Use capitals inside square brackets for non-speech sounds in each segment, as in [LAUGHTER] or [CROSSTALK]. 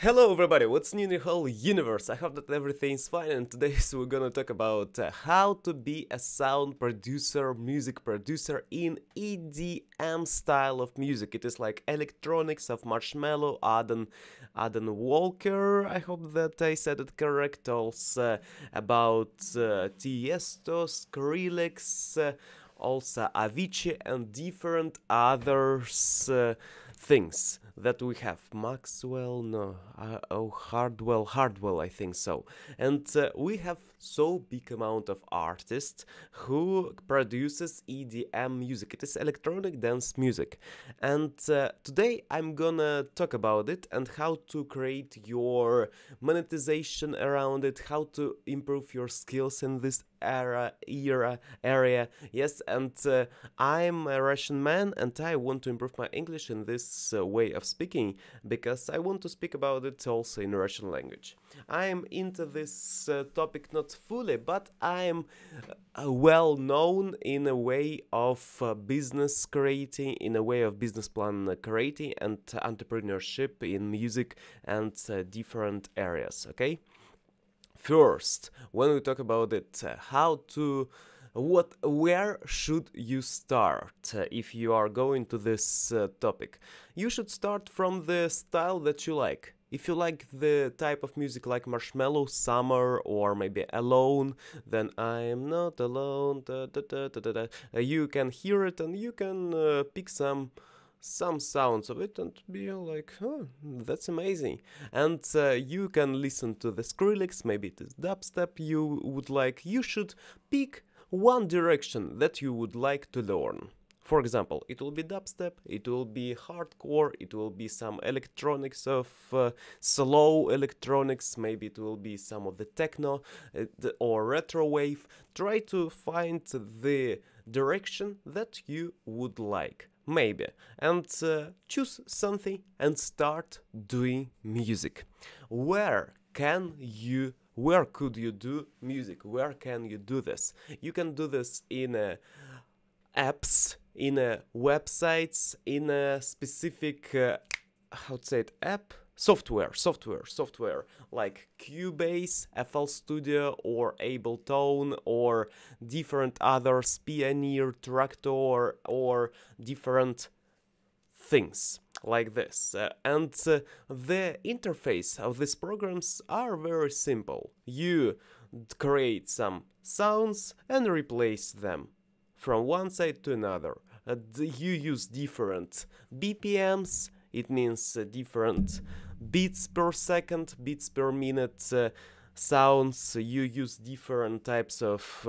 Hello everybody, what's new in the whole universe? I hope that everything's fine and today so [LAUGHS] we're gonna talk about uh, how to be a sound producer, music producer in EDM style of music. It is like electronics of Marshmallow, Aden, Aden Walker, I hope that I said it correct, also uh, about uh, Tiesto, Skrillex, uh, also Avicii and different others uh, things that we have. Maxwell, no, uh, oh, Hardwell, Hardwell, I think so. And uh, we have so big amount of artists who produces EDM music. It is electronic dance music. And uh, today I'm gonna talk about it and how to create your monetization around it, how to improve your skills in this era era area yes and uh, i'm a russian man and i want to improve my english in this uh, way of speaking because i want to speak about it also in russian language i'm into this uh, topic not not fully, but I'm uh, well known in a way of uh, business creating, in a way of business plan creating and entrepreneurship in music and uh, different areas, okay? First, when we talk about it, uh, how to what where should you start uh, if you are going to this uh, topic you should start from the style that you like if you like the type of music like Marshmallow Summer or maybe Alone, then I'm not alone. Da, da, da, uh, you can hear it and you can uh, pick some some sounds of it and be like, oh, that's amazing. And uh, you can listen to the Skrillex, maybe it is dubstep you would like. You should pick one direction that you would like to learn. For example, it will be dubstep, it will be hardcore, it will be some electronics of uh, slow electronics, maybe it will be some of the techno uh, or retro wave. Try to find the direction that you would like, maybe, and uh, choose something and start doing music. Where can you where could you do music? Where can you do this? You can do this in uh, apps in websites, in a specific, uh, how to say it, app, software, software, software like Cubase, FL Studio, or Ableton, or different others, Pioneer, Tractor, or different things like this. Uh, and uh, the interface of these programs are very simple. You create some sounds and replace them from one side to another. Uh, you use different BPMs, it means uh, different beats per second, beats per minute uh, sounds, you use different types of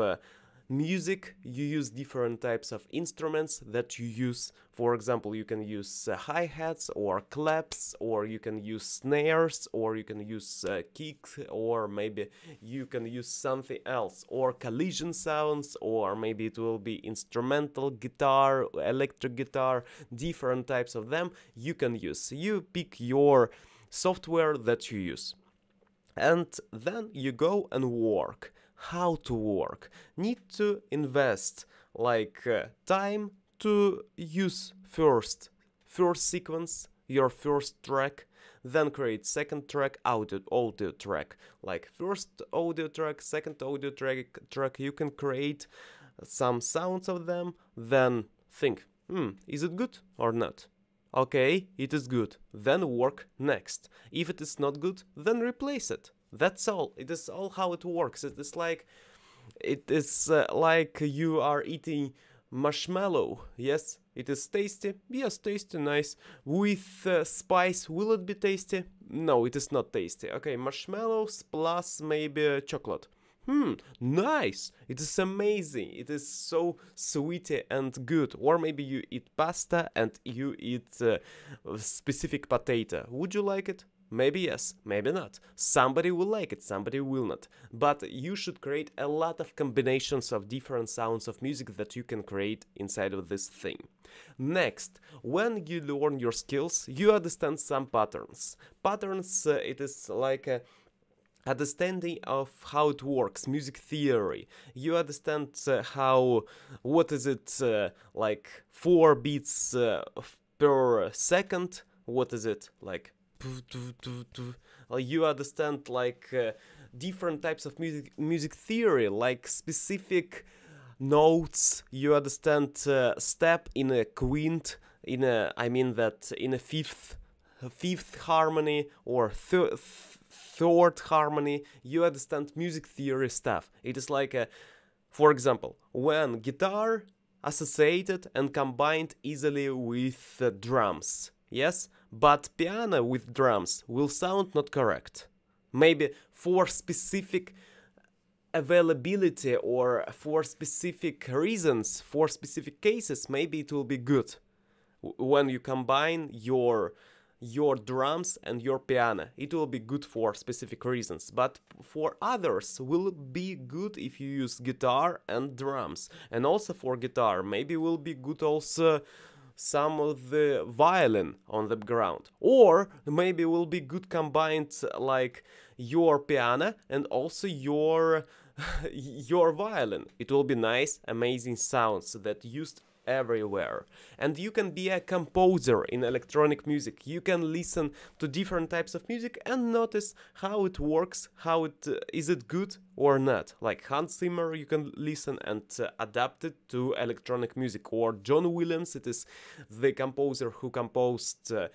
music, you use different types of instruments that you use. For example, you can use uh, hi-hats or claps, or you can use snares, or you can use uh, kicks, or maybe you can use something else, or collision sounds, or maybe it will be instrumental guitar, electric guitar, different types of them you can use. You pick your software that you use. And then you go and work how to work, need to invest like uh, time to use first first sequence, your first track, then create second track, audio, audio track, like first audio track, second audio track, track. You can create some sounds of them, then think, hmm, is it good or not? Okay, it is good, then work next. If it is not good, then replace it. That's all. It is all how it works. It is like, it is uh, like you are eating marshmallow. Yes, it is tasty. Yes, tasty, nice. With uh, spice, will it be tasty? No, it is not tasty. Okay, marshmallows plus maybe chocolate. Hmm, nice! It is amazing. It is so sweety and good. Or maybe you eat pasta and you eat uh, specific potato. Would you like it? Maybe yes, maybe not. Somebody will like it, somebody will not. But you should create a lot of combinations of different sounds of music that you can create inside of this thing. Next, when you learn your skills, you understand some patterns. Patterns, uh, it is like a understanding of how it works music theory you understand uh, how what is it uh, like four beats uh, per second what is it like you understand like uh, different types of music music theory like specific notes you understand uh, step in a quint in a i mean that in a fifth fifth harmony or thir third harmony you understand music theory stuff it is like a for example when guitar associated and combined easily with uh, drums yes but piano with drums will sound not correct. Maybe for specific availability or for specific reasons, for specific cases, maybe it will be good when you combine your your drums and your piano. It will be good for specific reasons, but for others will be good if you use guitar and drums. And also for guitar, maybe will be good also some of the violin on the ground. Or maybe will be good combined like your piano and also your [LAUGHS] your violin. It will be nice, amazing sounds that used everywhere. And you can be a composer in electronic music. You can listen to different types of music and notice how it works, how it uh, is it good or not. Like Hans Zimmer, you can listen and uh, adapt it to electronic music. Or John Williams, it is the composer who composed uh,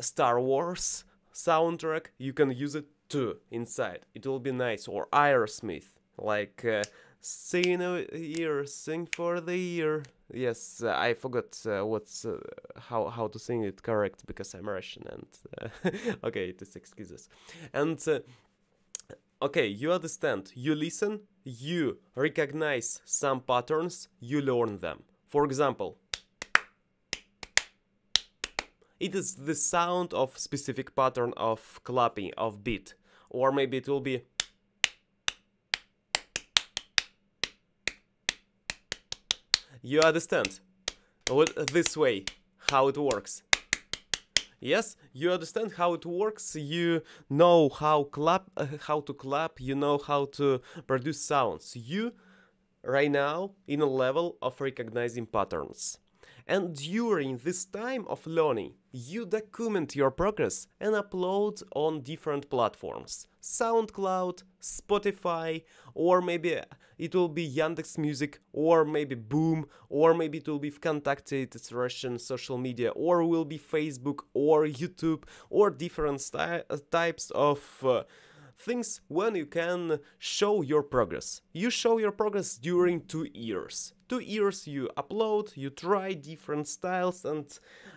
Star Wars soundtrack. You can use it too inside. It will be nice. Or Aerosmith, like uh, Sing a year, sing for the year. Yes, uh, I forgot uh, what's uh, how how to sing it correct because I'm Russian and uh, [LAUGHS] okay, it is excuses. And uh, okay, you understand, you listen, you recognize some patterns, you learn them. For example, it is the sound of specific pattern of clapping of beat, or maybe it will be You understand? this way, how it works. Yes, you understand how it works. You know how clap, uh, how to clap. You know how to produce sounds. You, right now, in a level of recognizing patterns. And during this time of learning, you document your progress and upload on different platforms SoundCloud, Spotify, or maybe it will be Yandex Music, or maybe Boom, or maybe it will be VKontakte, it's Russian social media, or will be Facebook or YouTube, or different uh, types of uh, things when you can show your progress. You show your progress during two years. Two years you upload, you try different styles and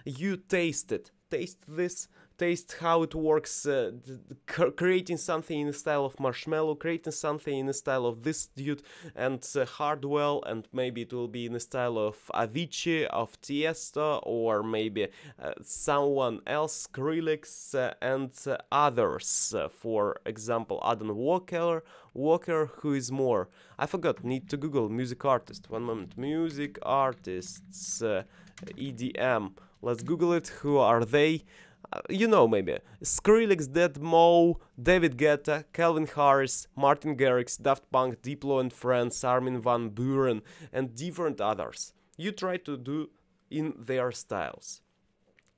you taste it. Taste this taste how it works uh, creating something in the style of marshmallow creating something in the style of this dude and uh, hardwell and maybe it will be in the style of avicii of tiesto or maybe uh, someone else skrillex uh, and uh, others uh, for example adam walker walker who is more i forgot need to google music artist one moment music artists edm let's google it who are they you know maybe. Skrillex, Dead Mo, David Guetta, Calvin Harris, Martin Garrix, Daft Punk, Diplo and Friends, Armin van Buren and different others. You try to do in their styles.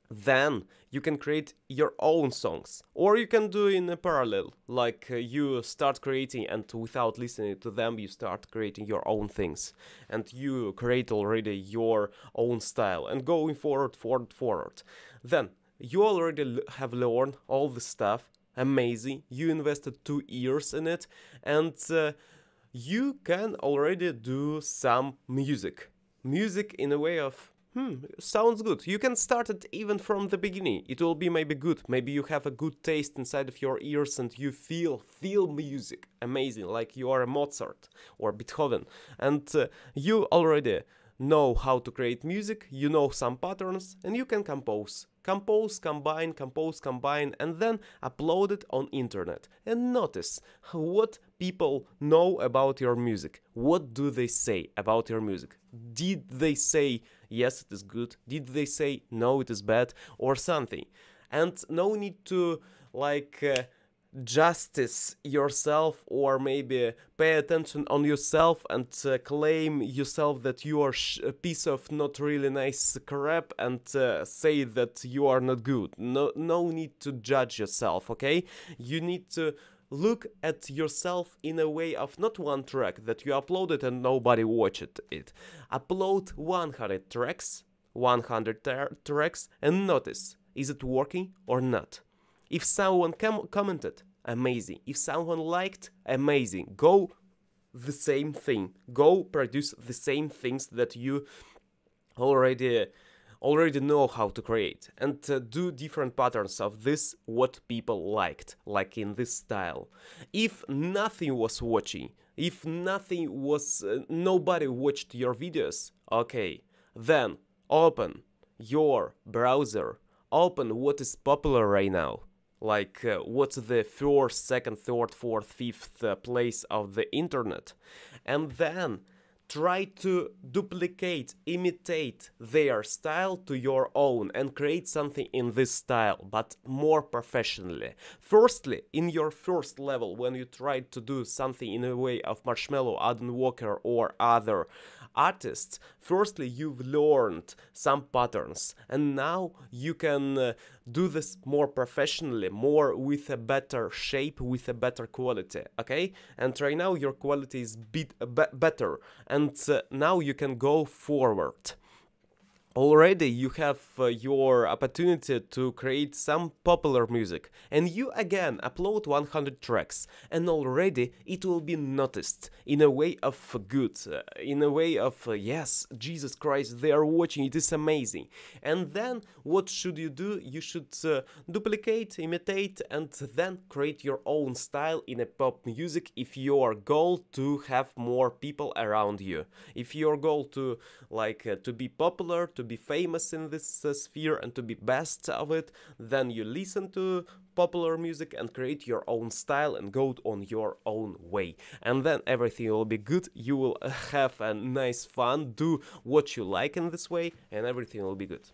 Then you can create your own songs, or you can do in a parallel, like uh, you start creating and without listening to them, you start creating your own things, and you create already your own style and going forward, forward, forward. Then you already have learned all the stuff, amazing, you invested two years in it, and uh, you can already do some music. Music in a way of Hmm, sounds good. You can start it even from the beginning. It will be maybe good. Maybe you have a good taste inside of your ears and you feel, feel music. Amazing, like you are a Mozart or Beethoven. And uh, you already know how to create music, you know some patterns, and you can compose compose, combine, compose, combine and then upload it on internet. And notice what people know about your music. What do they say about your music? Did they say yes, it is good? Did they say no, it is bad or something? And no need to like uh, justice yourself or maybe pay attention on yourself and uh, claim yourself that you are a piece of not really nice crap and uh, say that you are not good no no need to judge yourself okay you need to look at yourself in a way of not one track that you uploaded and nobody watched it upload 100 tracks 100 tracks and notice is it working or not if someone com commented amazing. If someone liked, amazing. Go the same thing. Go produce the same things that you already already know how to create and uh, do different patterns of this what people liked like in this style if nothing was watching if nothing was uh, nobody watched your videos okay then open your browser open what is popular right now like uh, what's the first, second, third, fourth, fifth uh, place of the internet, and then try to duplicate, imitate their style to your own and create something in this style, but more professionally. Firstly, in your first level, when you try to do something in a way of Marshmallow, Aden Walker, or other artists, firstly you've learned some patterns and now you can uh, do this more professionally, more with a better shape, with a better quality, okay? And right now your quality is bit, be better and uh, now you can go forward. Already you have uh, your opportunity to create some popular music and you again upload 100 tracks and already it will be noticed in a way of good, uh, in a way of uh, yes, Jesus Christ, they are watching, it is amazing. And then what should you do? You should uh, duplicate, imitate and then create your own style in a pop music if your goal to have more people around you. If your goal to like uh, to be popular, to be famous in this uh, sphere and to be best of it, then you listen to popular music and create your own style and go on your own way. And then everything will be good, you will uh, [LAUGHS] have a nice fun, do what you like in this way, and everything will be good.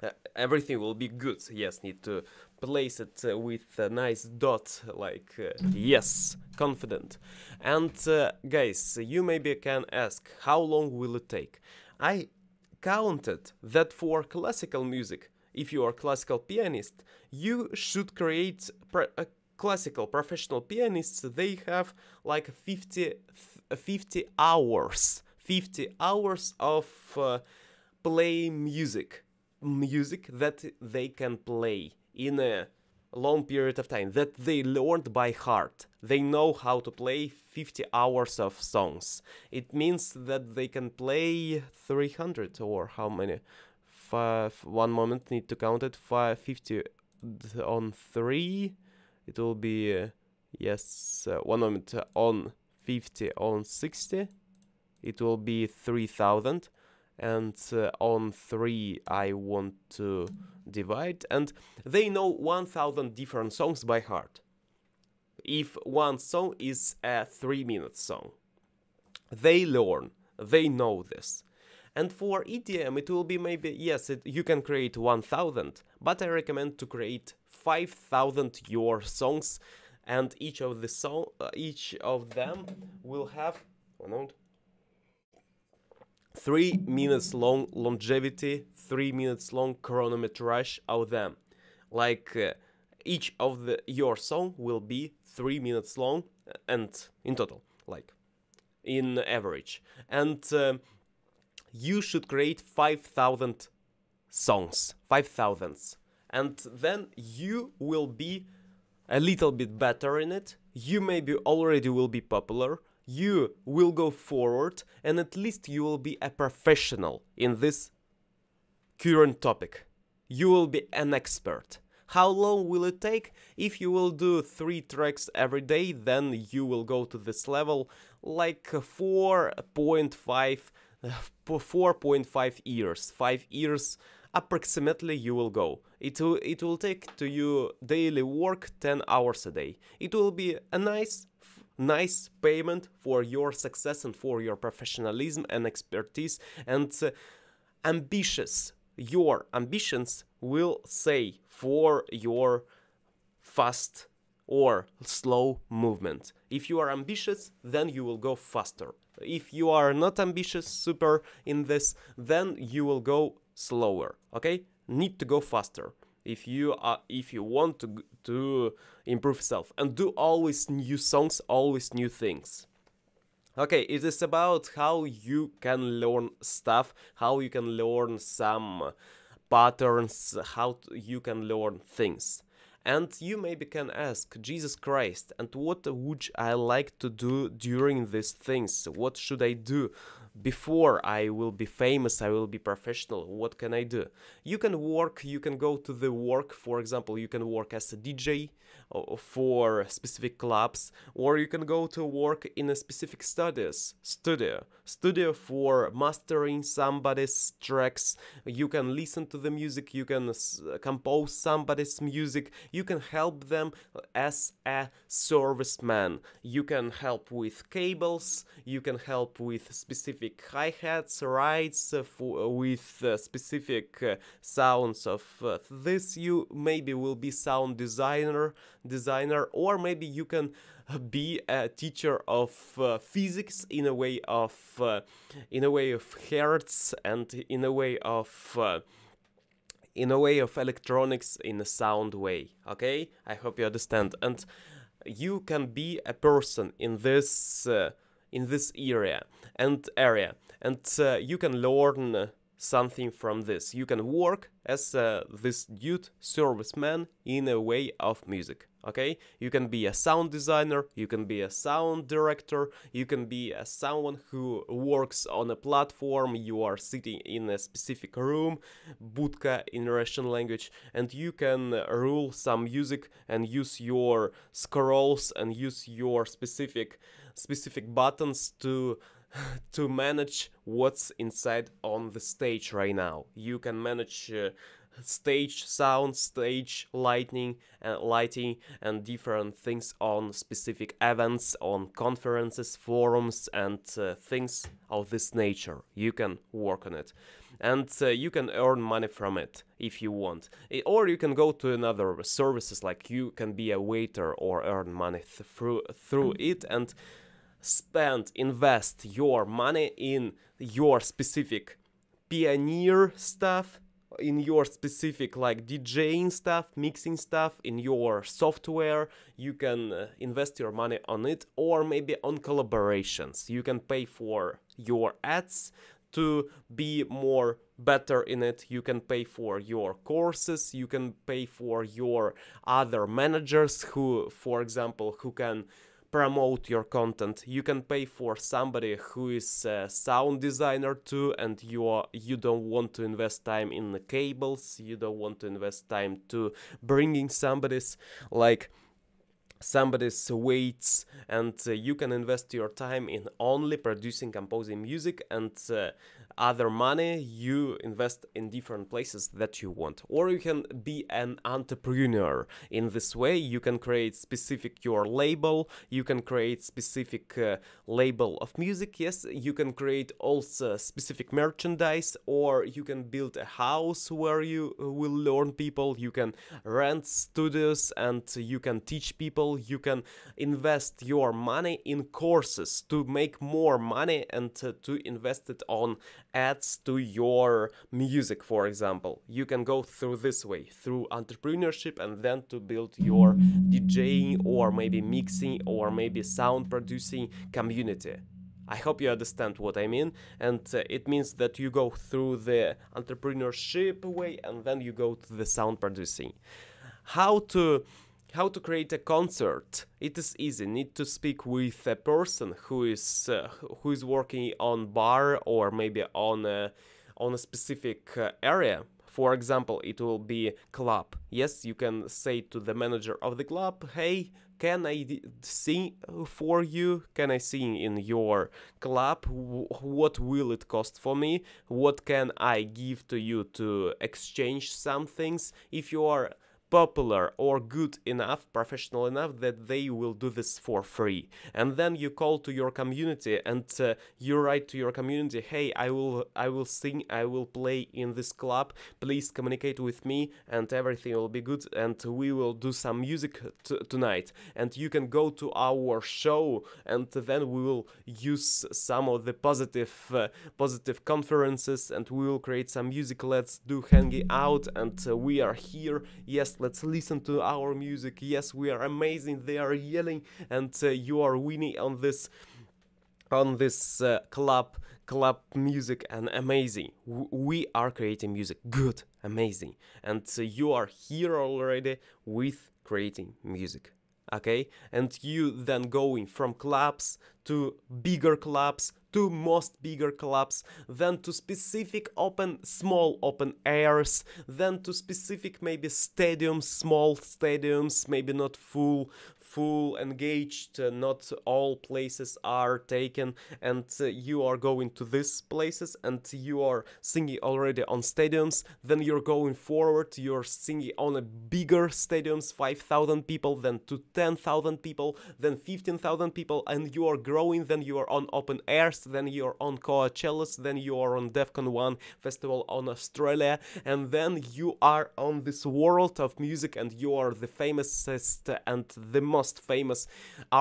Uh, everything will be good. Yes, need to place it uh, with a nice dot, like uh, yes, confident. And uh, guys, you maybe can ask, how long will it take? I counted that for classical music, if you are classical pianist, you should create a uh, classical professional pianists they have like 50 50 hours 50 hours of uh, play music music that they can play in a long period of time, that they learned by heart. They know how to play 50 hours of songs. It means that they can play 300 or how many? Five, one moment, need to count it. Five, 50 uh, on 3. It will be, uh, yes, uh, one moment, uh, on 50 on 60. It will be 3000 and uh, on 3 I want to divide and they know 1000 different songs by heart if one song is a 3 minute song they learn they know this and for EDM it will be maybe yes it, you can create 1000 but I recommend to create 5000 your songs and each of the song uh, each of them will have one three minutes long longevity, three minutes long chronometrage of them. Like uh, each of the your song will be three minutes long uh, and in total, like in average. And uh, you should create five thousand songs, five thousands, and then you will be a little bit better in it. You maybe already will be popular you will go forward and at least you will be a professional in this current topic. You will be an expert. How long will it take? If you will do 3 tracks every day, then you will go to this level like uh, 4.5 uh, 4.5 years. 5 years approximately you will go. It will, it will take to you daily work 10 hours a day. It will be a nice nice payment for your success and for your professionalism and expertise and uh, ambitious your ambitions will say for your fast or slow movement. If you are ambitious, then you will go faster. If you are not ambitious, super in this, then you will go slower. Okay? Need to go faster if you are if you want to to improve yourself and do always new songs always new things okay it is about how you can learn stuff how you can learn some patterns how you can learn things and you maybe can ask jesus christ and what would i like to do during these things what should i do before I will be famous, I will be professional, what can I do? You can work, you can go to the work, for example, you can work as a DJ for specific clubs, or you can go to work in a specific studies, studio, studio for mastering somebody's tracks, you can listen to the music, you can compose somebody's music, you can help them as a serviceman, you can help with cables, you can help with specific specific hi-hats, rides uh, uh, with uh, specific sounds of this. You maybe will be sound designer, designer, or maybe you can be a teacher of uh, physics in a way of uh, in a way of hertz and in a way of uh, in a way of electronics in a sound way okay i hope you understand and you can be a person in this in this area and area and uh, you can learn something from this. You can work as uh, this dude serviceman in a way of music, okay? You can be a sound designer, you can be a sound director, you can be a someone who works on a platform, you are sitting in a specific room, budka in Russian language, and you can rule some music and use your scrolls and use your specific specific buttons to [LAUGHS] to manage what's inside on the stage right now. You can manage uh, stage sound, stage lighting, uh, lighting, and different things on specific events, on conferences, forums, and uh, things of this nature. You can work on it, and uh, you can earn money from it if you want, or you can go to another services like you can be a waiter or earn money th through through mm. it and spend, invest your money in your specific pioneer stuff, in your specific like DJing stuff, mixing stuff, in your software, you can uh, invest your money on it or maybe on collaborations. You can pay for your ads to be more better in it. You can pay for your courses, you can pay for your other managers who, for example, who can promote your content. You can pay for somebody who is a sound designer too and you are, you don't want to invest time in the cables, you don't want to invest time to bringing somebody's like somebody's weights and uh, you can invest your time in only producing composing music and uh, other money you invest in different places that you want or you can be an entrepreneur in this way you can create specific your label you can create specific uh, label of music yes you can create also specific merchandise or you can build a house where you uh, will learn people you can rent studios and you can teach people you can invest your money in courses to make more money and uh, to invest it on adds to your music, for example. You can go through this way, through entrepreneurship, and then to build your DJing or maybe mixing or maybe sound producing community. I hope you understand what I mean, and uh, it means that you go through the entrepreneurship way and then you go to the sound producing. How to how to create a concert? It is easy. Need to speak with a person who is uh, who is working on bar or maybe on a, on a specific uh, area. For example, it will be club. Yes, you can say to the manager of the club, "Hey, can I sing for you? Can I sing in your club? What will it cost for me? What can I give to you to exchange some things? If you are popular or good enough, professional enough that they will do this for free. And then you call to your community and uh, you write to your community, "Hey, I will I will sing, I will play in this club. Please communicate with me and everything will be good and we will do some music tonight." And you can go to our show and then we will use some of the positive uh, positive conferences and we will create some music. Let's do hanging out and uh, we are here. Yes, Let's listen to our music. Yes, we are amazing. They are yelling, and uh, you are winning on this on this uh, club club music and amazing we are creating music good amazing and uh, you are here already with creating music okay and you then going from clubs to bigger clubs to most bigger clubs, then to specific open, small open airs, then to specific maybe stadiums, small stadiums, maybe not full, full engaged uh, not all places are taken and uh, you are going to these places and you are singing already on stadiums then you're going forward you're singing on a bigger stadiums 5000 people then to 10000 people then 15000 people and you are growing then you are on open airs then you're on Coachella. then you are on DEFCON 1 festival on Australia and then you are on this world of music and you are the famousest uh, and the most most famous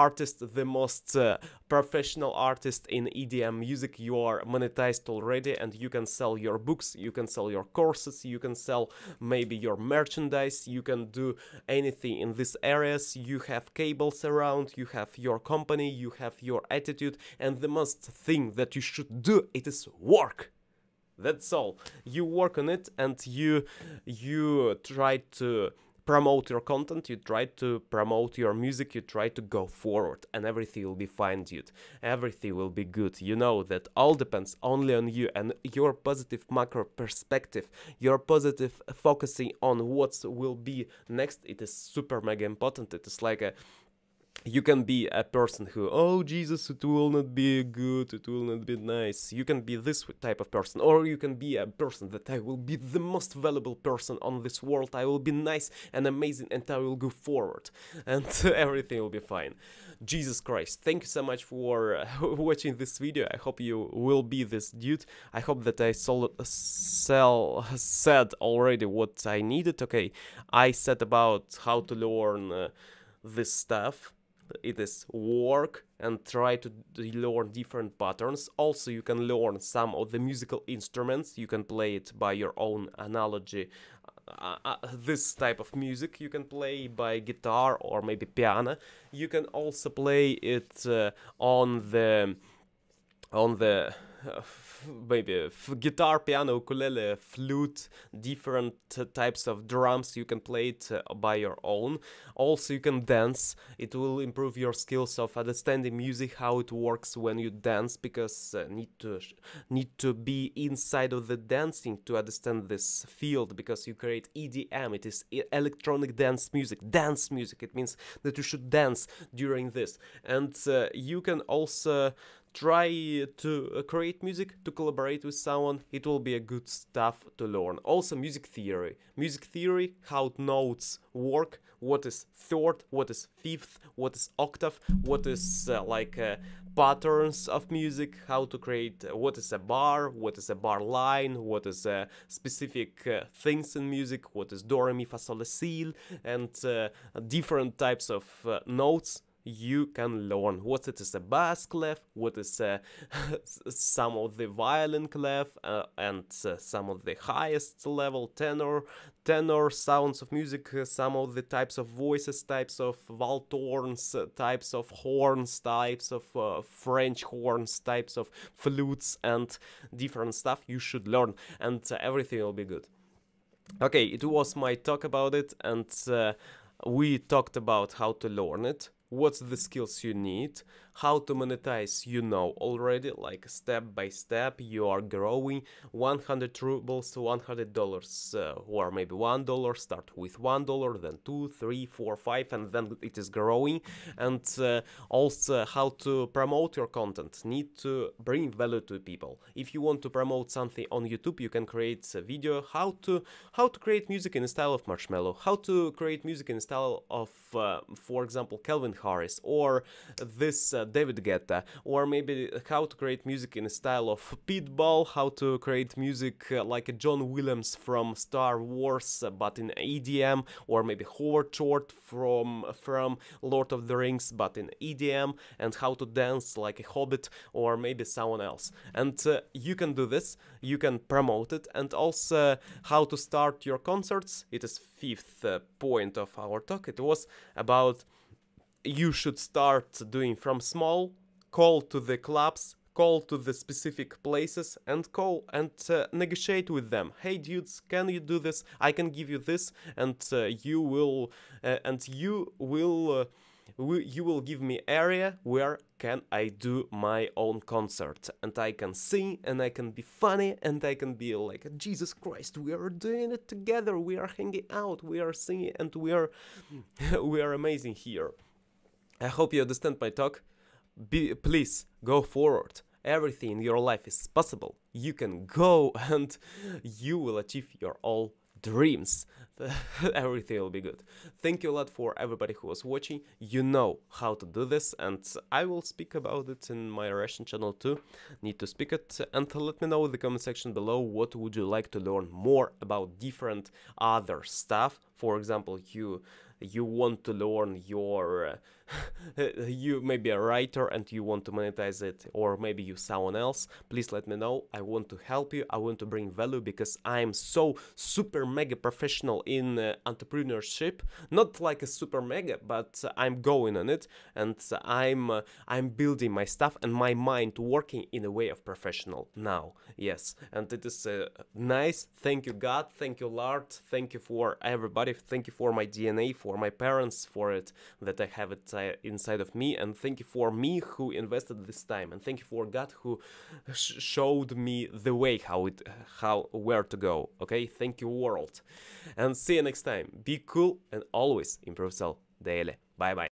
artist, the most uh, professional artist in EDM music, you are monetized already and you can sell your books, you can sell your courses, you can sell maybe your merchandise, you can do anything in these areas, you have cables around, you have your company, you have your attitude, and the most thing that you should do, it is work that's all you work on it and you you try to promote your content, you try to promote your music, you try to go forward, and everything will be fine, dude. Everything will be good. You know that all depends only on you and your positive macro perspective, your positive focusing on what will be next. It is super mega important. It is like a you can be a person who oh jesus it will not be good it will not be nice you can be this type of person or you can be a person that i will be the most valuable person on this world i will be nice and amazing and i will go forward [LAUGHS] and everything will be fine jesus christ thank you so much for uh, [LAUGHS] watching this video i hope you will be this dude i hope that i sol- sell said already what i needed okay i said about how to learn uh, this stuff it is work and try to learn different patterns. Also, you can learn some of the musical instruments. You can play it by your own analogy. Uh, uh, uh, this type of music you can play by guitar or maybe piano. You can also play it uh, on the on the [LAUGHS] maybe guitar, piano, ukulele, flute, different uh, types of drums. You can play it uh, by your own. Also, you can dance. It will improve your skills of understanding music, how it works when you dance, because uh, need to need to be inside of the dancing to understand this field. Because you create EDM, it is electronic dance music. Dance music. It means that you should dance during this, and uh, you can also try to uh, create music, to collaborate with someone, it will be a good stuff to learn. Also music theory. Music theory, how notes work, what is third, what is fifth, what is octave, what is uh, like uh, patterns of music, how to create uh, what is a bar, what is a bar line, what is uh, specific uh, things in music, what is do re mi fa sol la si and different types of notes you can learn what it is a bass clef, what is uh, [LAUGHS] some of the violin clef, uh, and uh, some of the highest level tenor, tenor sounds of music, uh, some of the types of voices, types of valtorns, uh, types of horns, types of uh, French horns, types of flutes, and different stuff you should learn, and everything will be good. Okay, it was my talk about it, and we talked about how to learn it what's the skills you need how to monetize you know already like step by step you are growing 100 rubles to 100 dollars uh, or maybe one dollar start with one dollar then two three four five and then it is growing and uh, also how to promote your content need to bring value to people if you want to promote something on youtube you can create a video how to how to create music in the style of marshmallow how to create music in the style of uh, for example calvin harris or this uh, David Guetta, or maybe how to create music in a style of Pitbull, how to create music uh, like John Williams from Star Wars uh, but in EDM, or maybe Howard Short from, from Lord of the Rings but in EDM, and how to dance like a hobbit or maybe someone else. And uh, you can do this, you can promote it, and also how to start your concerts. It is fifth uh, point of our talk. It was about you should start doing from small call to the clubs call to the specific places and call and uh, negotiate with them hey dudes can you do this i can give you this and uh, you will uh, and you will uh, you will give me area where can i do my own concert and i can sing and i can be funny and i can be like jesus christ we are doing it together we are hanging out we are singing and we are [LAUGHS] we are amazing here I hope you understand my talk. Be, please go forward. Everything in your life is possible. You can go [LAUGHS] and you will achieve your all dreams. [LAUGHS] Everything will be good. Thank you a lot for everybody who was watching. You know how to do this, and I will speak about it in my Russian channel too. Need to speak it, and let me know in the comment section below what would you like to learn more about different other stuff. For example, you you want to learn your uh, [LAUGHS] you may be a writer and you want to monetize it, or maybe you someone else, please let me know. I want to help you. I want to bring value because I'm so super mega professional in uh, entrepreneurship. Not like a super mega, but I'm going on it and I'm uh, I'm building my stuff and my mind working in a way of professional now. Yes, and it is uh, nice. Thank you God. Thank you Lord. Thank you for everybody. Thank you for my DNA, for my parents, for it that I have it uh, inside inside of me and thank you for me who invested this time and thank you for god who sh showed me the way how it how where to go okay thank you world and see you next time be cool and always improve yourself daily bye bye